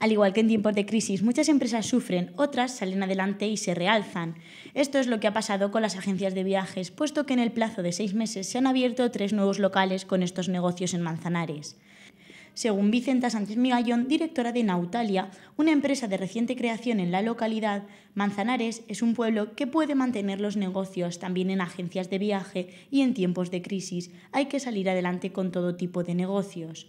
al igual que en tiempos de crisis. Muchas empresas sufren, otras salen adelante y se realzan. Esto es lo que ha pasado con las agencias de viajes, puesto que en el plazo de seis meses se han abierto tres nuevos locales con estos negocios en Manzanares. Según Vicenta Sánchez Migallón, directora de Nautalia, una empresa de reciente creación en la localidad, Manzanares es un pueblo que puede mantener los negocios también en agencias de viaje y en tiempos de crisis. Hay que salir adelante con todo tipo de negocios.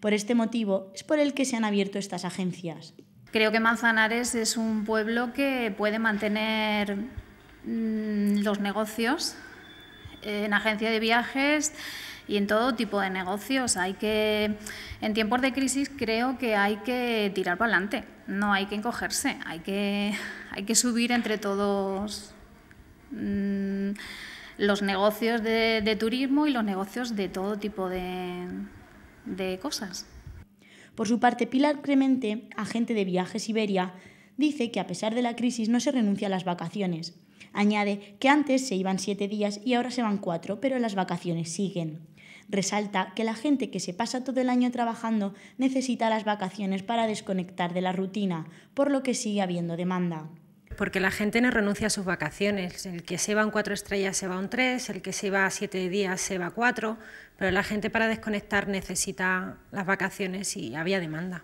Por este motivo es por el que se han abierto estas agencias. Creo que Manzanares es un pueblo que puede mantener mm, los negocios eh, en agencia de viajes y en todo tipo de negocios. Hay que, en tiempos de crisis, creo que hay que tirar para adelante. No hay que encogerse. Hay que, hay que subir entre todos mm, los negocios de turismo y los negocios de todo tipo de, de cosas. Por su parte, Pilar Clemente, agente de Viajes Siberia, dice que a pesar de la crisis no se renuncia a las vacaciones. Añade que antes se iban siete días y ahora se van cuatro, pero las vacaciones siguen. Resalta que la gente que se pasa todo el año trabajando necesita las vacaciones para desconectar de la rutina, por lo que sigue habiendo demanda porque la gente no renuncia a sus vacaciones. El que se va un cuatro estrellas se va un tres, el que se va siete días se va cuatro, pero la gente para desconectar necesita las vacaciones y había demanda.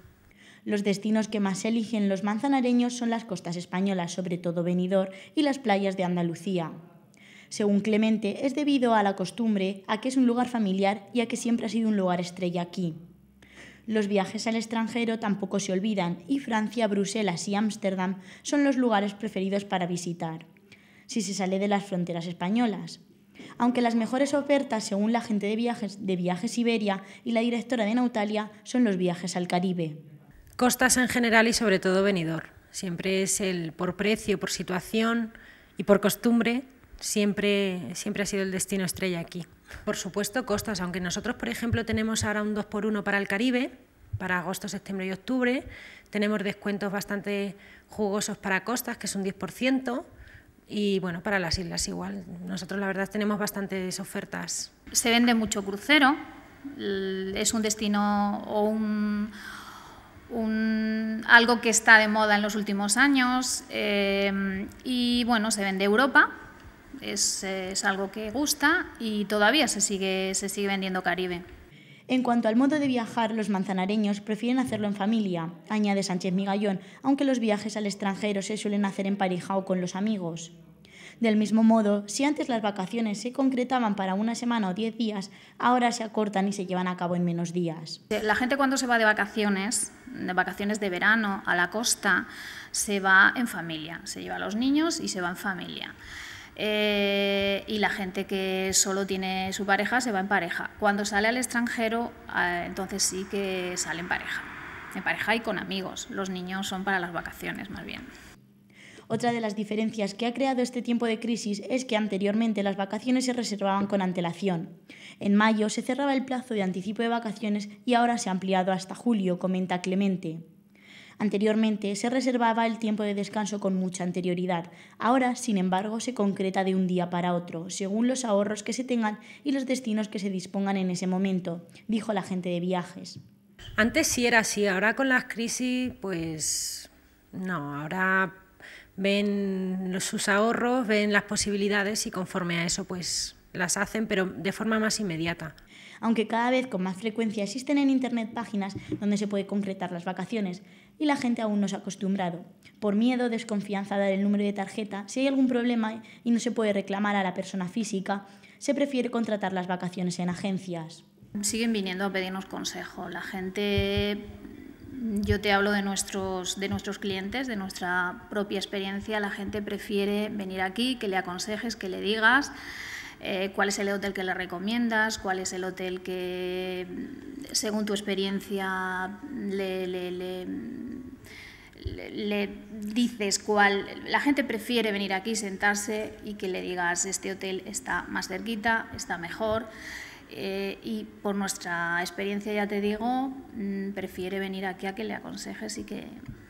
Los destinos que más eligen los manzanareños son las costas españolas, sobre todo Benidorm, y las playas de Andalucía. Según Clemente, es debido a la costumbre, a que es un lugar familiar y a que siempre ha sido un lugar estrella aquí. Los viajes al extranjero tampoco se olvidan y Francia, Bruselas y Ámsterdam son los lugares preferidos para visitar, si se sale de las fronteras españolas. Aunque las mejores ofertas, según la gente de viajes de Viajes Iberia y la directora de Nautalia, son los viajes al Caribe. Costas en general y sobre todo venidor. Siempre es el por precio, por situación y por costumbre siempre, ha sido el destino estrella aquí. Por supuesto, costas, aunque nosotros, por ejemplo, tenemos ahora un 2x1 para el Caribe, para agosto, septiembre y octubre, tenemos descuentos bastante jugosos para costas, que es un 10%, y bueno, para las islas igual. Nosotros, la verdad, tenemos bastantes ofertas. Se vende mucho crucero, es un destino o un, algo que está de moda en los últimos años, eh, y bueno, se vende Europa es, algo que gusta y todavía se sigue, se sigue vendiendo Caribe. En cuanto al modo de viajar, los manzanareños prefieren hacerlo en familia, añade Sánchez Migallón, aunque los viajes al extranjero se suelen hacer en pareja o con los amigos. Del mismo modo, si antes las vacaciones se concretaban para una semana o diez días, ahora se acortan y se llevan a cabo en menos días. La gente cuando se va de vacaciones, de vacaciones de verano a la costa, se va en familia, se lleva a los niños y se va en familia. Eh, y la gente que solo tiene su pareja se va en pareja. Cuando sale al extranjero, eh, entonces sí que sale en pareja. En pareja y con amigos. Los niños son para las vacaciones más bien. Otra de las diferencias que ha creado este tiempo de crisis es que anteriormente las vacaciones se reservaban con antelación. En mayo se cerraba el plazo de anticipo de vacaciones y ahora se ha ampliado hasta julio, comenta Clemente. Anteriormente se reservaba el tiempo de descanso con mucha anterioridad. Ahora, sin embargo, se concreta de un día para otro, según los ahorros que se tengan y los destinos que se dispongan en ese momento, dijo la gente de viajes. Antes sí era así, ahora con las crisis, pues no, ahora ven sus ahorros, ven las posibilidades y conforme a eso, pues las hacen, pero de forma más inmediata aunque cada vez con más frecuencia existen en Internet páginas donde se puede concretar las vacaciones y la gente aún no se ha acostumbrado. Por miedo, desconfianza a dar el número de tarjeta, si hay algún problema y no se puede reclamar a la persona física, se prefiere contratar las vacaciones en agencias. Siguen viniendo a pedirnos consejo. La gente, yo te hablo de nuestros, de nuestros clientes, de nuestra propia experiencia, la gente prefiere venir aquí, que le aconsejes, que le digas. Eh, cuál es el hotel que le recomiendas, cuál es el hotel que, según tu experiencia, le le, dices cuál, la gente prefiere venir aquí, sentarse y que le digas este hotel está más cerquita, está mejor. Eh, y por nuestra experiencia, ya te digo, mm, prefiere venir aquí a que le aconsejes y que,